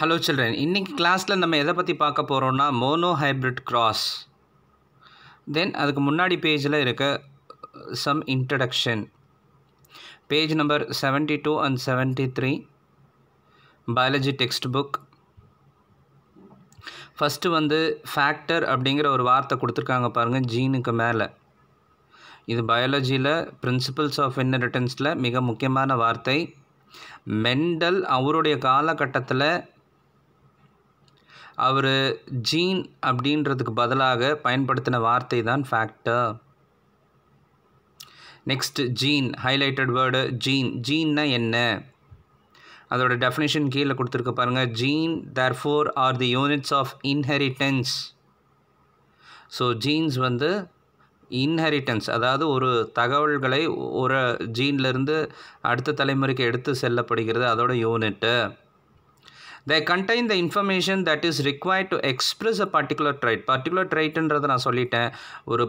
hello children இன்றைக்கி கிளாஸில் நம்ம எதை பற்றி பார்க்க போகிறோன்னா மோனோ ஹைப்ரிட் கிராஸ் தென் அதுக்கு முன்னாடி பேஜில் இருக்க some introduction page number seventy two and seventy three biology textbook first வந்து ஃபேக்டர் அப்படிங்கிற ஒரு வார்த்தை கொடுத்துருக்காங்க பாருங்கள் ஜீனுக்கு மேலே இது பயாலஜியில் பிரின்சிபல்ஸ் ஆஃப் இன்ஹெரிட்டன்ஸில் மிக முக்கியமான வார்த்தை மெண்டல் அவருடைய காலகட்டத்தில் அவர் ஜீன் அப்படின்றதுக்கு பதிலாக பயன்படுத்தின வார்த்தை தான் factor next gene highlighted word gene ஜீன்னா என்ன அதோட டெஃபினேஷன் கீழே கொடுத்துருக்க பாருங்கள் gene therefore are the units of inheritance so genes வந்து இன்ஹெரிட்டன்ஸ் அதாவது ஒரு தகவல்களை ஒரு ஜீன்லேருந்து அடுத்த தலைமுறைக்கு எடுத்து செல்லப்படுகிறது அதோட unit they contain the information that is required to express a particular trait particular ட்ரைட்டுன்றதை நான் சொல்லிட்டேன் ஒரு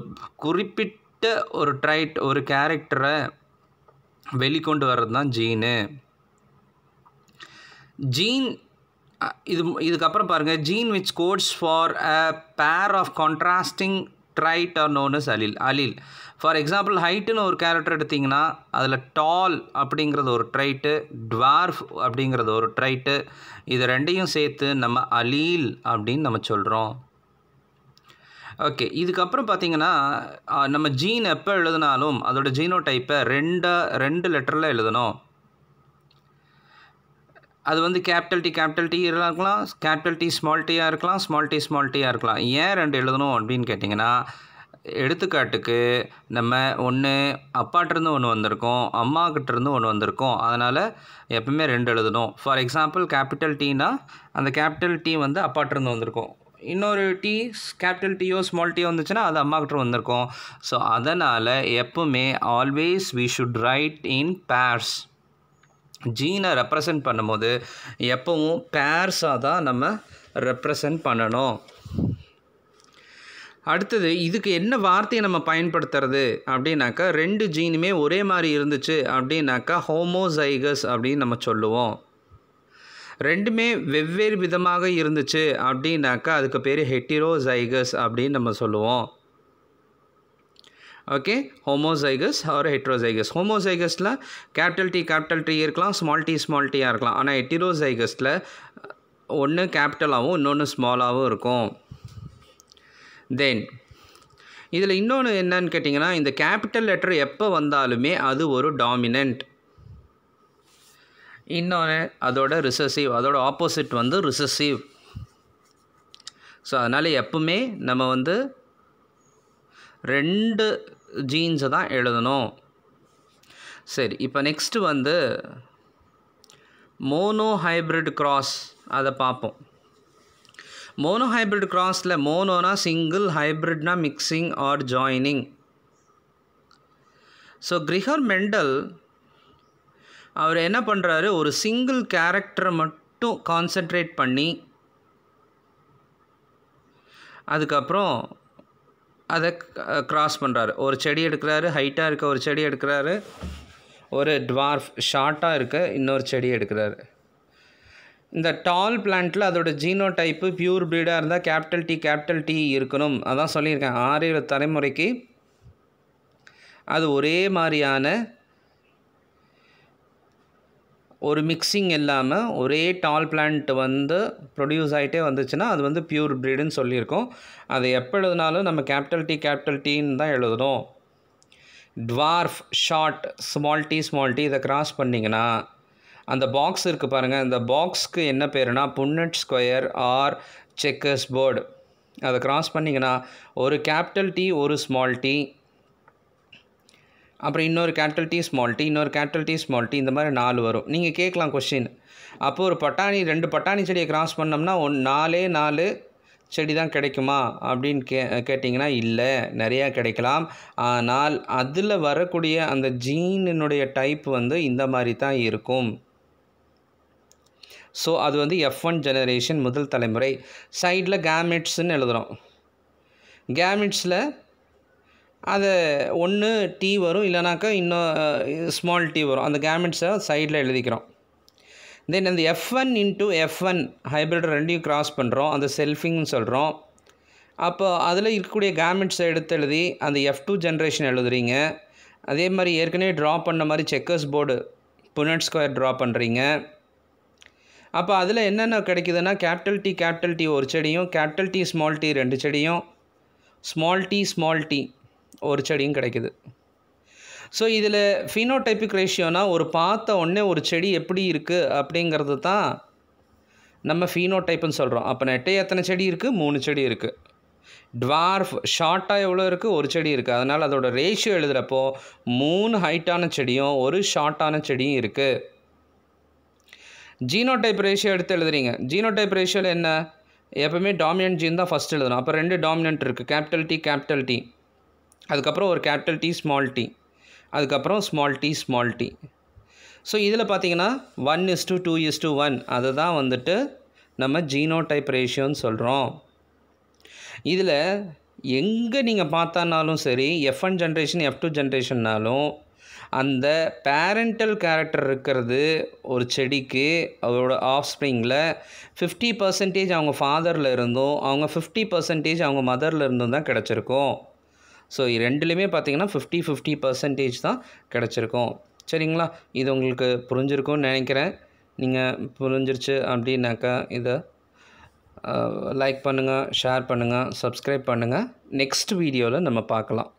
குறிப்பிட்ட ஒரு ட்ரைட் ஒரு கேரக்டரை வெளிக்கொண்டு வர்றது தான் ஜீனு ஜீன் இது இதுக்கப்புறம் பாருங்கள் gene which codes for a pair of contrasting trait are known is allele allele for example ஹைட்டுன்னு ஒரு கேரக்டர் எடுத்திங்கன்னா அதில் டால் அப்படிங்கிறது ஒரு ட்ரைட்டு டுவார்ஃப் அப்படிங்கிறது ஒரு ட்ரைட்டு இது ரெண்டையும் சேர்த்து நம்ம அலீல் அப்படின்னு நம்ம சொல்கிறோம் ஓகே இதுக்கப்புறம் பார்த்தீங்கன்னா நம்ம ஜீன் எப்போ எழுதினாலும் அதோட ஜீனோ டைப்பை ரெண்டு ரெண்டு லெட்டரில் எழுதணும் அது வந்து கேபிட்டல் டி கேபிட்டல் டி இருக்கலாம் கேபிட்டல் டி ஸ்மால் டீயாக இருக்கலாம் ஸ்மால் டி ஸ்மால் டீயாக இருக்கலாம் ஏன் ரெண்டு எழுதணும் அப்படின்னு கேட்டிங்கன்னா எடுத்துக்காட்டுக்கு நம்ம ஒன்று அப்பாட்டிருந்து ஒன்று வந்திருக்கோம் அம்மாக்கிட்டேருந்து ஒன்று வந்திருக்கோம் அதனால் எப்பவுமே ரெண்டு எழுதணும் ஃபார் எக்ஸாம்பிள் கேபிட்டல் டீனா அந்த கேபிட்டல் டீ வந்து அப்பாட்டிருந்து வந்திருக்கோம் இன்னொரு டீ கேபிட்டல் டீயோ ஸ்மால் டீயோ வந்துச்சுன்னா அது கிட்ட வந்திருக்கோம் ஸோ அதனால் எப்பவுமே always we should write in pairs ஜீனை ரெப்ரசன்ட் பண்ணும்போது எப்பவும் பேர்ஸாக தான் நம்ம ரெப்ரசன்ட் பண்ணணும் அடுத்தது இதுக்கு என்ன வார்த்தையை நம்ம பயன்படுத்துறது அப்படின்னாக்கா ரெண்டு ஜீனுமே ஒரே மாதிரி இருந்துச்சு அப்படின்னாக்கா ஹோமோசைகஸ் அப்படின்னு நம்ம சொல்லுவோம் ரெண்டுமே வெவ்வேறு விதமாக இருந்துச்சு அப்படின்னாக்கா அதுக்கு பேர் ஹெட்டிரோசைகஸ் அப்படின்னு நம்ம சொல்லுவோம் ஓகே ஹோமோசைகஸ் ஆர் ஹெட்ரோசைகஸ் ஹோமோசைகஸில் கேபிட்டல் டி கேபிட்டல் டி இருக்கலாம் ஸ்மால் டி ஸ்மால் டீயாக இருக்கலாம் ஆனால் ஹெட்டிரோசைகஸில் ஒன்று கேபிட்டலாகவும் இன்னொன்று ஸ்மாலாகவும் இருக்கும் தென் இதில் இன்னொன்று என்னன்னு கேட்டிங்கன்னா இந்த கேபிட்டல் லெட்டர் எப்போ வந்தாலுமே அது ஒரு டாமினண்ட் இன்னொன்று அதோட ரிசசிவ் அதோட ஆப்போசிட் வந்து ரிசசிவ் ஸோ அதனால் எப்பவுமே நம்ம வந்து ரெண்டு ஜீன்ஸை தான் எழுதணும் சரி இப்போ நெக்ஸ்ட்டு வந்து மோனோ ஹைப்ரிட் கிராஸ் அதை பார்ப்போம் மோனோ ஹைப்ரிட் கிராஸில் மோனோனா சிங்கிள் ஹைப்ரிட்னா mixing or joining so Gregor Mendel அவர் என்ன பண்ணுறாரு ஒரு சிங்கிள் கேரக்டரை மட்டும் கான்சென்ட்ரேட் பண்ணி அதுக்கப்புறம் அதை க்ராஸ் பண்ணுறாரு ஒரு செடி எடுக்கிறாரு ஹைட்டாக இருக்க ஒரு செடி எடுக்கிறாரு ஒரு டுவார்ஃப் ஷார்ட்டாக இருக்க இன்னொரு செடி எடுக்கிறாரு இந்த டால் பிளான்ட்டில் அதோட ஜீனோ டைப்பு பியூர் ப்ரீடாக இருந்தால் கேபிட்டல் டி கேபிட்டல் டி இருக்கணும் அதான் சொல்லியிருக்கேன் ஆறு தலைமுறைக்கு அது ஒரே மாதிரியான ஒரு மிக்சிங் இல்லாமல் ஒரே டால் பிளான்ட் வந்து ப்ரொடியூஸ் ஆகிட்டே வந்துச்சுன்னா அது வந்து பியூர் ப்ரீடுன்னு சொல்லியிருக்கோம் அது எப்போ எழுதினாலும் நம்ம கேபிட்டல் டி கேபிட்டல் டீன்னு தான் எழுதணும் dwarf short small T small T இதை கிராஸ் பண்ணிங்கன்னா அந்த பாக்ஸ் இருக்குது பாருங்கள் இந்த பாக்ஸ்க்கு என்ன பேருனா Punnett square or checkers board அதை க்ராஸ் பண்ணிங்கன்னா ஒரு கேபிட்டல் டீ ஒரு ஸ்மால் டீ அப்புறம் இன்னொரு கேபிட்டல் டி ஸ்மால் டி இன்னொரு கேபிட்டல் டி ஸ்மால் டி இந்த மாதிரி நாலு வரும் நீங்கள் கேட்கலாம் கொஷின் அப்போது ஒரு பட்டாணி ரெண்டு பட்டாணி செடியை கிராஸ் பண்ணோம்னா ஒன் நாலே நாலு செடி தான் கிடைக்குமா அப்படின்னு கே கேட்டிங்கன்னா இல்லை நிறையா கிடைக்கலாம் ஆனால் அதில் வரக்கூடிய அந்த ஜீனினுடைய டைப் வந்து இந்த மாதிரி தான் இருக்கும் ஸோ அது வந்து எஃப் ஒன் ஜெனரேஷன் முதல் தலைமுறை சைடில் கேமிட்ஸுன்னு எழுதுகிறோம் கேமிட்ஸில் அதை ஒன்று டீ வரும் இல்லைனாக்கா இன்னும் ஸ்மால் டீ வரும் அந்த கேமெண்ட்ஸை சைடில் எழுதிக்கிறோம் தென் அந்த F one into F one hybrid ரெண்டையும் க்ராஸ் பண்ணுறோம் அந்த செல்ஃபிங்னு சொல்கிறோம் அப்போ அதில் இருக்கக்கூடிய கேமெண்ட்ஸை எடுத்து எழுதி அந்த எஃப் டூ ஜென்ரேஷன் எழுதுறீங்க அதே மாதிரி ஏற்கனவே ட்ரா பண்ண மாதிரி checkers board Punnett square draw பண்ணுறீங்க அப்போ அதில் என்னென்ன கிடைக்குதுன்னா கேபிட்டல் டி கேபிட்டல் டி ஒரு செடியும் கேபிட்டல் டி ஸ்மால் டி ரெண்டு செடியும் ஸ்மால் டி ஸ்மால் டி ஒரு செடியும் கிடைக்குது ஸோ இதில் ஃபினோடைபிக் ரேஷியோனால் ஒரு பார்த்த உடனே ஒரு செடி எப்படி இருக்குது அப்படிங்கிறது தான் நம்ம டைப்புன்னு சொல்கிறோம் அப்போ நெட்டை எத்தனை செடி இருக்குது மூணு செடி இருக்குது டுவார்ஃப் ஷார்ட்டாக எவ்வளோ இருக்குது ஒரு செடி இருக்குது அதனால் அதோட ரேஷியோ எழுதுகிறப்போ மூணு ஹைட்டான செடியும் ஒரு ஷார்ட்டான செடியும் இருக்குது ஜீனோடைப் ரேஷியோ எடுத்து எழுதுறீங்க ஜீனோடைப் ரேஷியோவில் என்ன எப்போவுமே டாமினன்ட் ஜீன் தான் ஃபஸ்ட் எழுதணும் அப்போ ரெண்டு டாமினன்ட் இருக்குது கேபிட்டல் டி கேபிட்டல் டி அதுக்கப்புறம் ஒரு கேபிட்டல் டி ஸ்மால் டி அதுக்கப்புறம் small T small T so இதில் பார்த்தீங்கன்னா one is to two is to one அதை தான் வந்துட்டு நம்ம ஜீனோ டைப் ரேஷியோன்னு சொல்கிறோம் இதில் எங்கே நீங்கள் பார்த்தானாலும் சரி F one generation F two ஜென்ரேஷன்னாலும் அந்த பேரண்டல் கேரக்டர் இருக்கிறது ஒரு செடிக்கு அவரோட ஆஃப் ஸ்ப்ரிங்கில் ஃபிஃப்டி பர்சன்டேஜ் அவங்க ஃபாதரில் இருந்தும் அவங்க ஃபிஃப்டி பர்சன்டேஜ் அவங்க மதரில் இருந்தும் தான் கிடச்சிருக்கும் ஸோ ரெண்டுலேயுமே பார்த்தீங்கன்னா ஃபிஃப்டி ஃபிஃப்டி பர்சன்டேஜ் தான் கிடச்சிருக்கும் சரிங்களா இது உங்களுக்கு புரிஞ்சிருக்கும்னு நினைக்கிறேன் நீங்கள் புரிஞ்சிருச்சு அப்படின்னாக்கா இதை லைக் பண்ணுங்கள் ஷேர் பண்ணுங்கள் சப்ஸ்கிரைப் பண்ணுங்கள் நெக்ஸ்ட் வீடியோவில் நம்ம பார்க்கலாம்